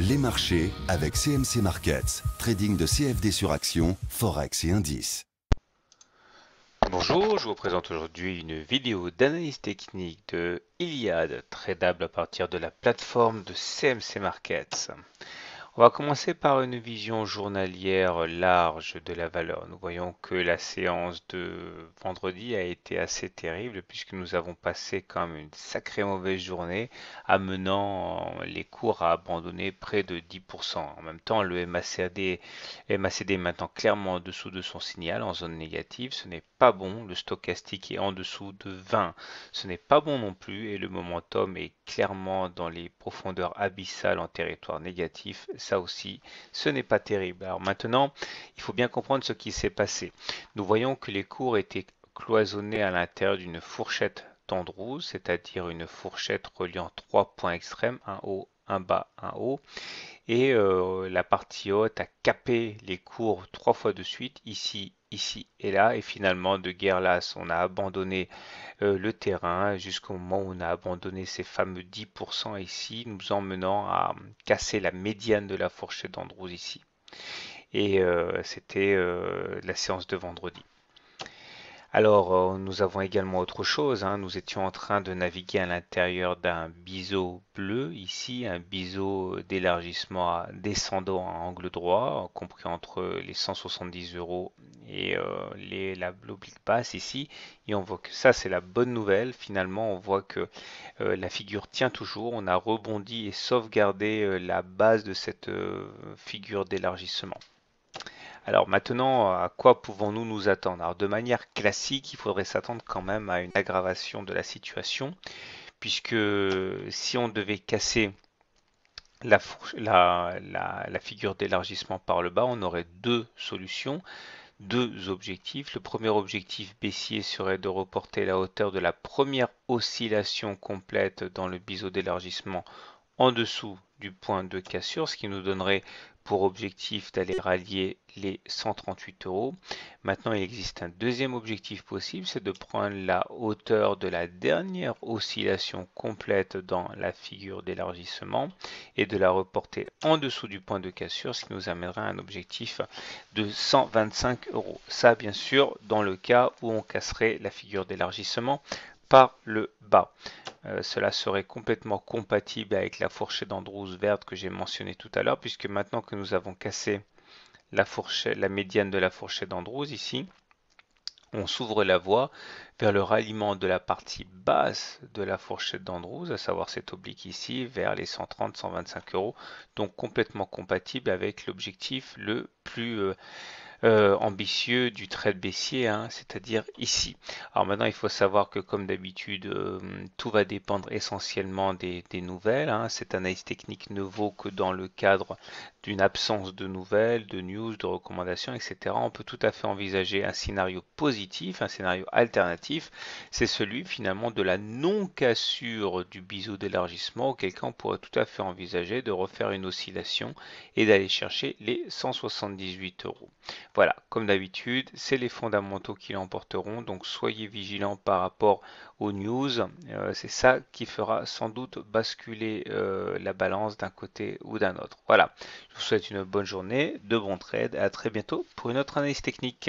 Les marchés avec CMC Markets, trading de CFD sur actions, forex et indices. Bonjour, je vous présente aujourd'hui une vidéo d'analyse technique de Iliad, tradable à partir de la plateforme de CMC Markets. On va commencer par une vision journalière large de la valeur. Nous voyons que la séance de vendredi a été assez terrible puisque nous avons passé comme une sacrée mauvaise journée amenant les cours à abandonner près de 10%. En même temps, le MACD, MACD est maintenant clairement en dessous de son signal en zone négative. Ce n'est pas bon. Le stochastique est en dessous de 20. Ce n'est pas bon non plus et le momentum est clairement dans les profondeurs abyssales en territoire négatif. Ça aussi, ce n'est pas terrible. Alors maintenant, il faut bien comprendre ce qui s'est passé. Nous voyons que les cours étaient cloisonnés à l'intérieur d'une fourchette tendrouse, c'est-à-dire une fourchette reliant trois points extrêmes, un haut, un bas, un haut. Et euh, la partie haute a capé les cours trois fois de suite, ici, ici et là. Et finalement, de guerre las on a abandonné euh, le terrain jusqu'au moment où on a abandonné ces fameux 10% ici, nous emmenant à casser la médiane de la fourchette d'Andrews ici. Et euh, c'était euh, la séance de vendredi. Alors, nous avons également autre chose. Hein. Nous étions en train de naviguer à l'intérieur d'un biseau bleu, ici, un biseau d'élargissement descendant à angle droit, compris entre les 170 euros et euh, les, la l'oblique passe ici. Et on voit que ça, c'est la bonne nouvelle. Finalement, on voit que euh, la figure tient toujours. On a rebondi et sauvegardé euh, la base de cette figure d'élargissement. Alors maintenant, à quoi pouvons-nous nous attendre Alors de manière classique, il faudrait s'attendre quand même à une aggravation de la situation, puisque si on devait casser la figure d'élargissement par le bas, on aurait deux solutions deux objectifs. Le premier objectif baissier serait de reporter la hauteur de la première oscillation complète dans le biseau d'élargissement en dessous du point de cassure, ce qui nous donnerait pour objectif d'aller rallier les 138 euros. Maintenant, il existe un deuxième objectif possible, c'est de prendre la hauteur de la dernière oscillation complète dans la figure d'élargissement et de la reporter en dessous du point de cassure, ce qui nous amènerait à un objectif de 125 euros. Ça, bien sûr, dans le cas où on casserait la figure d'élargissement par le bas. Euh, cela serait complètement compatible avec la fourchette d'Andrews verte que j'ai mentionné tout à l'heure, puisque maintenant que nous avons cassé la, fourchette, la médiane de la fourchette d'Andrews ici, on s'ouvre la voie vers le ralliement de la partie basse de la fourchette d'Andrews, à savoir cet oblique ici, vers les 130-125 euros, donc complètement compatible avec l'objectif le plus... Euh, euh, ambitieux du trade baissier, hein, c'est-à-dire ici. Alors maintenant, il faut savoir que comme d'habitude, euh, tout va dépendre essentiellement des, nouvelles. Hein. Cette analyse technique ne vaut que dans le cadre d'une absence de nouvelles, de news, de recommandations, etc. On peut tout à fait envisager un scénario positif, un scénario alternatif. C'est celui finalement de la non-cassure du biseau d'élargissement, Quelqu'un pourrait tout à fait envisager de refaire une oscillation et d'aller chercher les 178 euros. Voilà, comme d'habitude, c'est les fondamentaux qui l'emporteront, donc soyez vigilants par rapport aux news. Euh, c'est ça qui fera sans doute basculer euh, la balance d'un côté ou d'un autre. Voilà, je vous souhaite une bonne journée, de bons trades, à très bientôt pour une autre analyse technique.